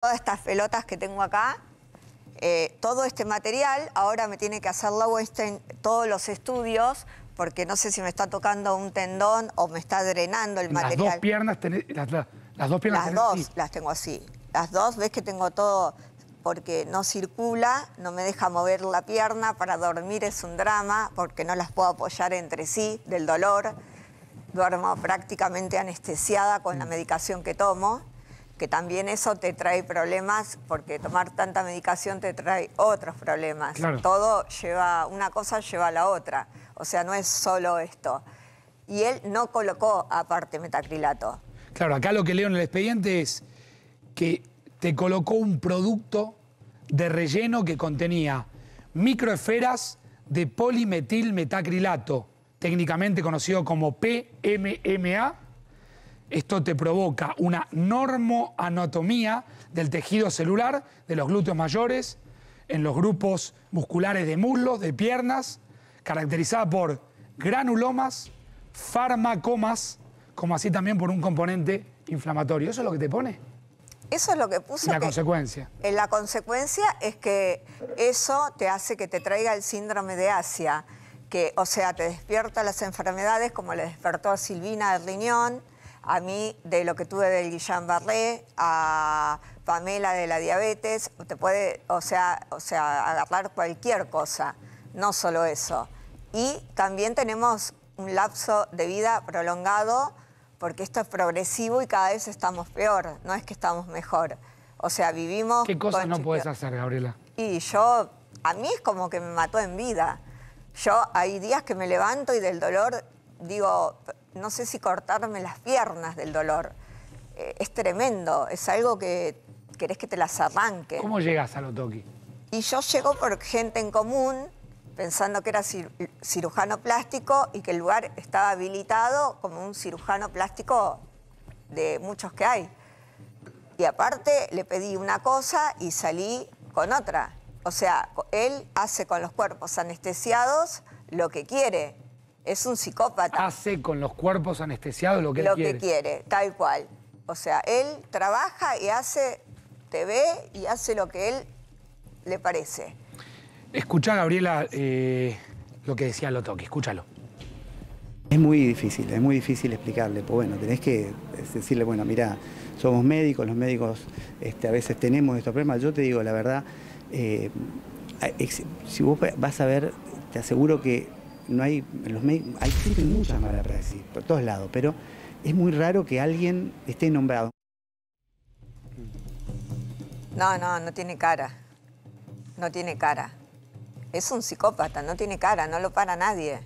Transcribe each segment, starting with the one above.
todas estas pelotas que tengo acá, eh, todo este material, ahora me tiene que hacer la Weinstein todos los estudios porque no sé si me está tocando un tendón o me está drenando el material. las, dos piernas Las dos las tengo así. Las dos, ves que tengo todo porque no circula, no me deja mover la pierna, para dormir es un drama porque no las puedo apoyar entre sí del dolor. Duermo prácticamente anestesiada con la mm. medicación que tomo que también eso te trae problemas, porque tomar tanta medicación te trae otros problemas. Todo lleva, una cosa lleva a la otra. O sea, no es solo esto. Y él no colocó aparte metacrilato. Claro, acá lo que leo en el expediente es que te colocó un producto de relleno que contenía microesferas de polimetil metacrilato técnicamente conocido como PMMA, esto te provoca una normoanatomía del tejido celular de los glúteos mayores en los grupos musculares de muslos, de piernas, caracterizada por granulomas, farmacomas, como así también por un componente inflamatorio. ¿Eso es lo que te pone? Eso es lo que puso. La consecuencia. en la consecuencia es que eso te hace que te traiga el síndrome de Asia, que, o sea, te despierta las enfermedades como le despertó a Silvina de riñón, a mí de lo que tuve del Guillain-Barré, a Pamela de la diabetes, te puede, o sea, o sea, agarrar cualquier cosa, no solo eso. Y también tenemos un lapso de vida prolongado porque esto es progresivo y cada vez estamos peor, no es que estamos mejor. O sea, vivimos... ¿Qué cosas no puedes hacer, Gabriela? Y yo, a mí es como que me mató en vida. Yo hay días que me levanto y del dolor digo, no sé si cortarme las piernas del dolor. Eh, es tremendo, es algo que querés que te las arranque. ¿Cómo llegas a Lotoki? Y yo llego por gente en común, pensando que era cirujano plástico y que el lugar estaba habilitado como un cirujano plástico de muchos que hay. Y aparte le pedí una cosa y salí con otra. O sea, él hace con los cuerpos anestesiados lo que quiere. Es un psicópata. Hace con los cuerpos anestesiados lo que él quiere. Lo que quiere, tal cual. O sea, él trabaja y hace TV y hace lo que él le parece. Escucha, Gabriela, eh, lo que decía Lotoqui. escúchalo. Es muy difícil, es muy difícil explicarle. Pues bueno, tenés que decirle, bueno, mira, somos médicos, los médicos este, a veces tenemos estos problemas. Yo te digo la verdad, eh, si vos vas a ver, te aseguro que no hay, los hay siempre muchas para por todos lados, pero es muy raro que alguien esté nombrado. No, no, no tiene cara. No tiene cara. Es un psicópata, no tiene cara, no lo para nadie.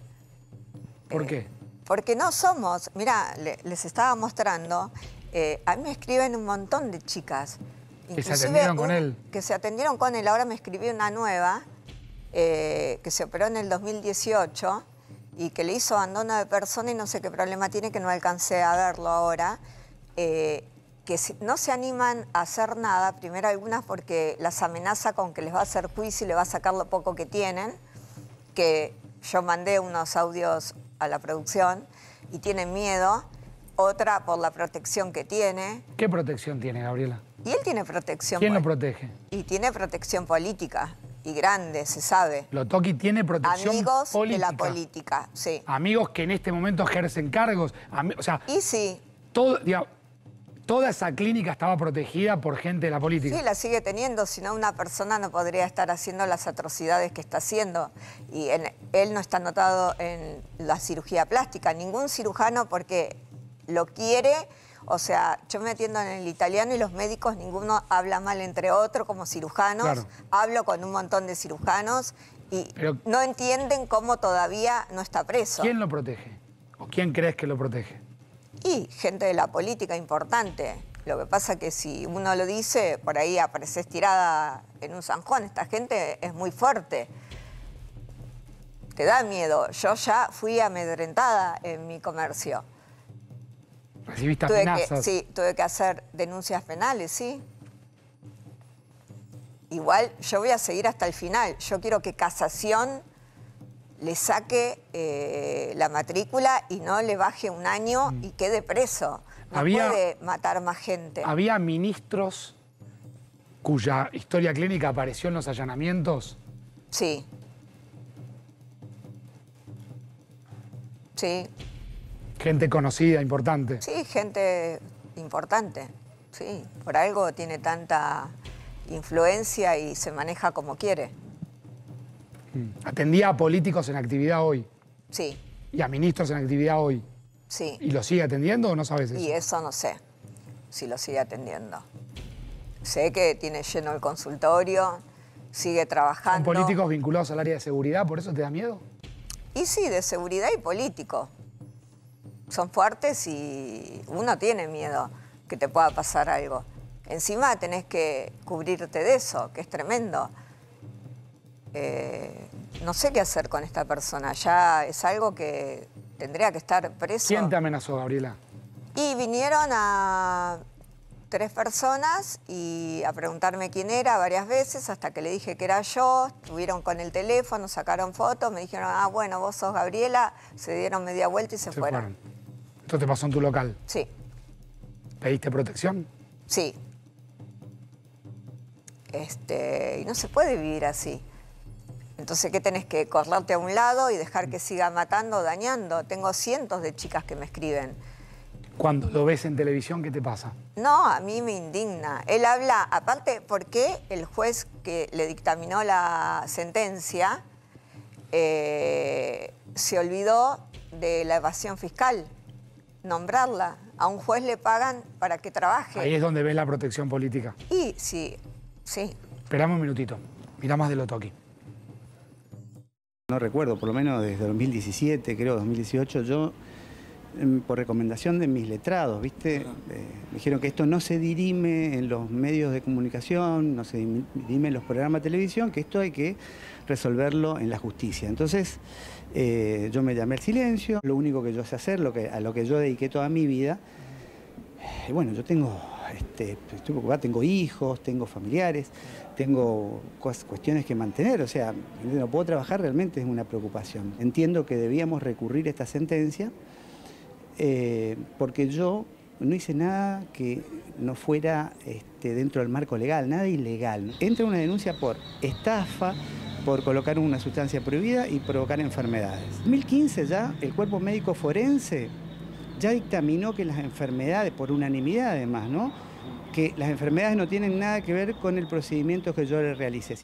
¿Por eh, qué? Porque no somos, mira, les estaba mostrando, eh, a mí me escriben un montón de chicas. Que se atendieron con él. Que se atendieron con él, ahora me escribí una nueva eh, que se operó en el 2018 y que le hizo abandono de persona y no sé qué problema tiene que no alcancé a verlo ahora, eh, que no se animan a hacer nada, primero algunas porque las amenaza con que les va a hacer juicio y le va a sacar lo poco que tienen, que yo mandé unos audios a la producción y tienen miedo, otra por la protección que tiene. ¿Qué protección tiene, Gabriela? Y él tiene protección. ¿Quién lo protege? Y tiene protección política y grande, se sabe. Toki tiene protección Amigos política. de la política, sí. Amigos que en este momento ejercen cargos. o y sí. toda esa clínica estaba protegida por gente de la política. Sí, la sigue teniendo, si no una persona no podría estar haciendo las atrocidades que está haciendo. Y él no está notado en la cirugía plástica, ningún cirujano porque lo quiere o sea, yo me atiendo en el italiano y los médicos, ninguno habla mal entre otros como cirujanos. Hablo con un montón de cirujanos y no entienden cómo todavía no está preso. ¿Quién lo protege? ¿O quién crees que lo protege? Y gente de la política importante. Lo que pasa que si uno lo dice, por ahí apareces tirada en un zanjón. Esta gente es muy fuerte. Te da miedo. Yo ya fui amedrentada en mi comercio. Recibiste sí, tuve que hacer denuncias penales, sí. Igual yo voy a seguir hasta el final. Yo quiero que casación le saque eh, la matrícula y no le baje un año mm. y quede preso. No puede matar más gente. Había ministros cuya historia clínica apareció en los allanamientos. Sí. Sí. Gente conocida, importante. Sí, gente importante. Sí, por algo tiene tanta influencia y se maneja como quiere. Hmm. Atendía a políticos en actividad hoy. Sí. Y a ministros en actividad hoy. Sí. ¿Y lo sigue atendiendo o no sabes eso? Y eso no sé si lo sigue atendiendo. Sé que tiene lleno el consultorio, sigue trabajando. ¿Son políticos vinculados al área de seguridad? ¿Por eso te da miedo? Y sí, de seguridad y político son fuertes y uno tiene miedo que te pueda pasar algo. Encima tenés que cubrirte de eso, que es tremendo. Eh, no sé qué hacer con esta persona, ya es algo que tendría que estar preso. ¿Quién te amenazó, Gabriela? Y vinieron a tres personas y a preguntarme quién era varias veces hasta que le dije que era yo, estuvieron con el teléfono, sacaron fotos, me dijeron, ah, bueno, vos sos Gabriela, se dieron media vuelta y se, fueron. Esto te pasó en tu local. Sí. ¿Pediste protección? Sí. Este, y no se puede vivir así. Entonces, ¿qué tenés que correrte a un lado y dejar que siga matando, dañando? Tengo cientos de chicas que me escriben. Cuando lo ves en televisión, ¿qué te pasa? No, a mí me indigna. Él habla, aparte, porque el juez que le dictaminó la sentencia eh, se olvidó de la evasión fiscal? nombrarla. A un juez le pagan para que trabaje. Ahí es donde ves la protección política. Y sí, sí. Esperamos un minutito. Miramos de lo Toki. No recuerdo, por lo menos desde 2017, creo, 2018, yo por recomendación de mis letrados, ¿viste? Eh, dijeron que esto no se dirime en los medios de comunicación, no se dirime en los programas de televisión, que esto hay que resolverlo en la justicia. Entonces, eh, yo me llamé al silencio, lo único que yo sé hacer, lo a lo que yo dediqué toda mi vida. Eh, bueno, yo tengo, este, tengo hijos, tengo familiares, tengo cuestiones que mantener, o sea, no puedo trabajar realmente es una preocupación. Entiendo que debíamos recurrir a esta sentencia. Eh, porque yo no hice nada que no fuera este, dentro del marco legal, nada ilegal. Entra una denuncia por estafa, por colocar una sustancia prohibida y provocar enfermedades. En 2015 ya el cuerpo médico forense ya dictaminó que las enfermedades, por unanimidad además, que las enfermedades no tienen nada que ver con el procedimiento que yo le realicé.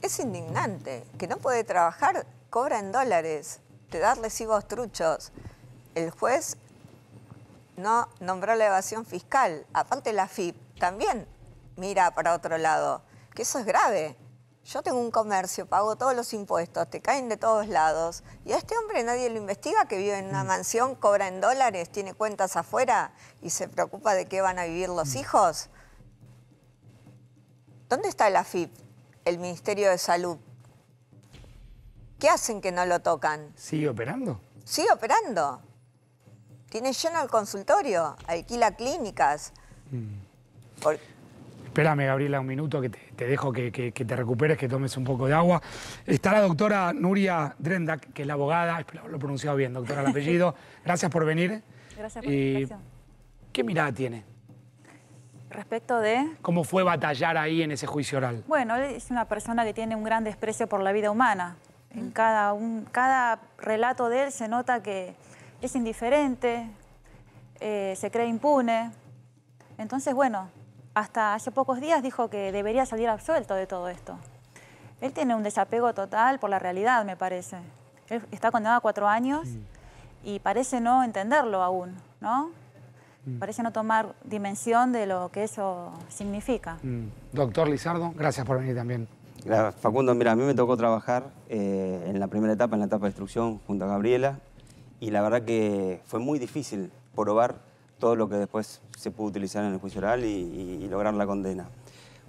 Es indignante que no puede trabajar, cobra en dólares, de darle recibos truchos. El juez no nombró la evasión fiscal. Aparte la FIP también mira para otro lado, que eso es grave. Yo tengo un comercio, pago todos los impuestos, te caen de todos lados. Y a este hombre nadie lo investiga, que vive en una mm. mansión, cobra en dólares, tiene cuentas afuera y se preocupa de qué van a vivir los mm. hijos. ¿Dónde está la FIP, el Ministerio de Salud, ¿Qué hacen que no lo tocan? Sigue operando. Sigue operando. Tiene lleno el consultorio, alquila clínicas. Mm. Espérame, Gabriela, un minuto que te, dejo que, te recuperes, que tomes un poco de agua. Está la doctora Nuria Drendak, que es la abogada, lo he pronunciado bien, doctora, el apellido. Gracias por venir. Gracias por la ¿Qué mirada tiene? Respecto de... ¿Cómo fue batallar ahí en ese juicio oral? Bueno, es una persona que tiene un gran desprecio por la vida humana. En cada, un, cada relato de él se nota que es indiferente, eh, se cree impune. Entonces, bueno, hasta hace pocos días dijo que debería salir absuelto de todo esto. Él tiene un desapego total por la realidad, me parece. Él está condenado a cuatro años y parece no entenderlo aún, ¿no? Mm. Parece no tomar dimensión de lo que eso significa. Mm. Doctor Lizardo, gracias por venir también. Facundo. Mira, a mí me tocó trabajar eh, en la primera etapa, en la etapa de instrucción, junto a Gabriela, y la verdad que fue muy difícil probar todo lo que después se pudo utilizar en el juicio oral y, lograr la condena.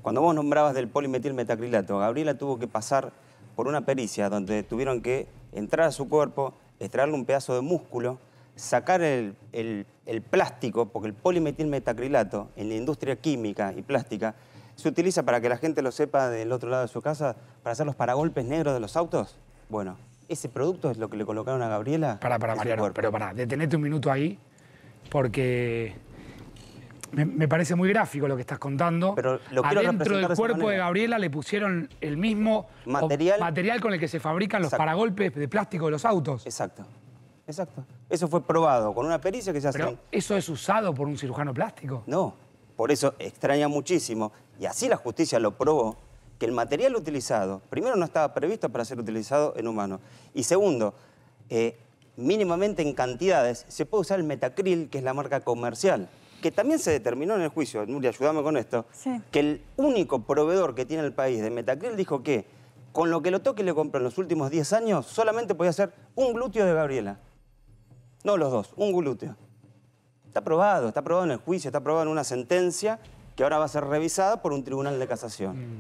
Cuando vos nombrabas del polimetilmetacrilato, Gabriela tuvo que pasar por una pericia donde tuvieron que entrar a su cuerpo, extraerle un pedazo de músculo, sacar el, el plástico, porque el metacrilato en la industria química y plástica se utiliza para que la gente lo sepa del otro lado de su casa, para hacer los paragolpes negros de los autos. Bueno, ese producto es lo que le colocaron a Gabriela. Para, para, Mariano, pero para, detenete un minuto ahí, porque me, parece muy gráfico lo que estás contando. Pero lo Adentro del cuerpo de, Gabriela le pusieron el mismo material, material con el que se fabrican los paragolpes de plástico de los autos. Exacto. Exacto. Eso fue probado con una pericia que se hace. ¿Pero eso es usado por un cirujano plástico? No. Por eso extraña muchísimo y así la justicia lo probó, que el material utilizado, primero, no estaba previsto para ser utilizado en humanos, y segundo, eh, mínimamente en cantidades, se puede usar el metacril, que es la marca comercial, que también se determinó en el juicio, Nuria, ayúdame con esto, que el único proveedor que tiene el país de metacril dijo que con lo que lo toque y le compra en los últimos 10 años, solamente podía hacer un glúteo de Gabriela. No los dos, un glúteo. Está probado, está probado en el juicio, está probado en una sentencia que ahora va a ser revisada por un tribunal de casación. Mm.